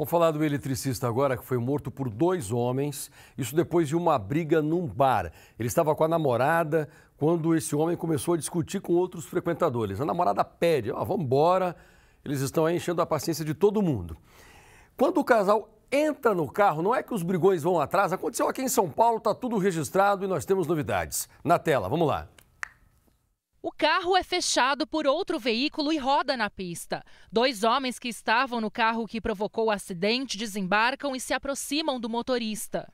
Vamos falar do eletricista agora, que foi morto por dois homens, isso depois de uma briga num bar. Ele estava com a namorada quando esse homem começou a discutir com outros frequentadores. A namorada pede, ó, oh, vamos embora, eles estão aí enchendo a paciência de todo mundo. Quando o casal entra no carro, não é que os brigões vão atrás, aconteceu aqui em São Paulo, está tudo registrado e nós temos novidades. Na tela, vamos lá. O carro é fechado por outro veículo e roda na pista. Dois homens que estavam no carro que provocou o acidente desembarcam e se aproximam do motorista.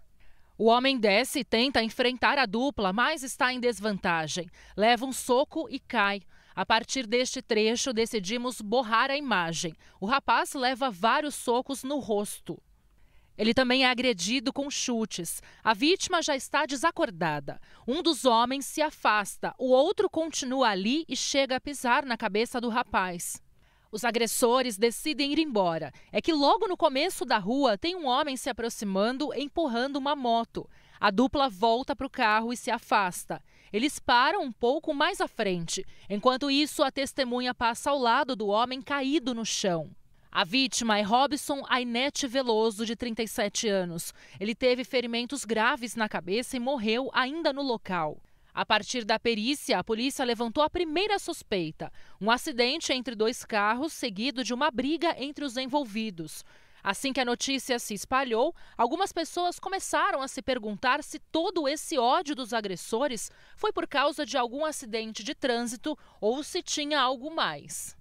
O homem desce e tenta enfrentar a dupla, mas está em desvantagem. Leva um soco e cai. A partir deste trecho, decidimos borrar a imagem. O rapaz leva vários socos no rosto. Ele também é agredido com chutes. A vítima já está desacordada. Um dos homens se afasta, o outro continua ali e chega a pisar na cabeça do rapaz. Os agressores decidem ir embora. É que logo no começo da rua tem um homem se aproximando, empurrando uma moto. A dupla volta para o carro e se afasta. Eles param um pouco mais à frente. Enquanto isso, a testemunha passa ao lado do homem caído no chão. A vítima é Robson Ainete Veloso, de 37 anos. Ele teve ferimentos graves na cabeça e morreu ainda no local. A partir da perícia, a polícia levantou a primeira suspeita: um acidente entre dois carros, seguido de uma briga entre os envolvidos. Assim que a notícia se espalhou, algumas pessoas começaram a se perguntar se todo esse ódio dos agressores foi por causa de algum acidente de trânsito ou se tinha algo mais.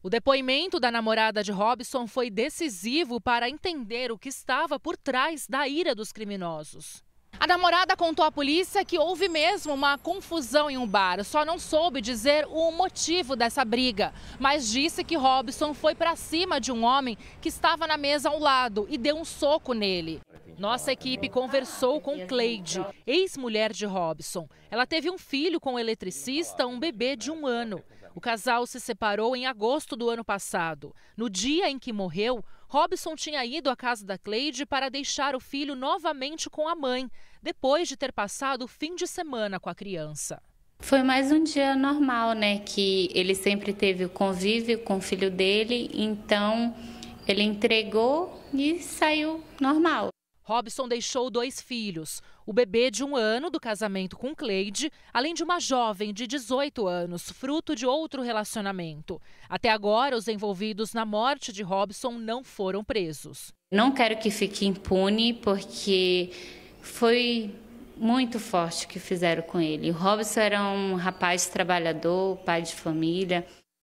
O depoimento da namorada de Robson foi decisivo para entender o que estava por trás da ira dos criminosos. A namorada contou à polícia que houve mesmo uma confusão em um bar, só não soube dizer o motivo dessa briga, mas disse que Robson foi para cima de um homem que estava na mesa ao lado e deu um soco nele. Nossa equipe conversou com Cleide, ex-mulher de Robson. Ela teve um filho com um eletricista, um bebê de um ano. O casal se separou em agosto do ano passado. No dia em que morreu, Robson tinha ido à casa da Cleide para deixar o filho novamente com a mãe, depois de ter passado o fim de semana com a criança. Foi mais um dia normal, né? Que ele sempre teve o convívio com o filho dele, então ele entregou e saiu normal. Robson deixou dois filhos, o bebê de um ano do casamento com Cleide, além de uma jovem de 18 anos, fruto de outro relacionamento. Até agora, os envolvidos na morte de Robson não foram presos. Não quero que fique impune, porque foi muito forte o que fizeram com ele. O Robson era um rapaz trabalhador, pai de família.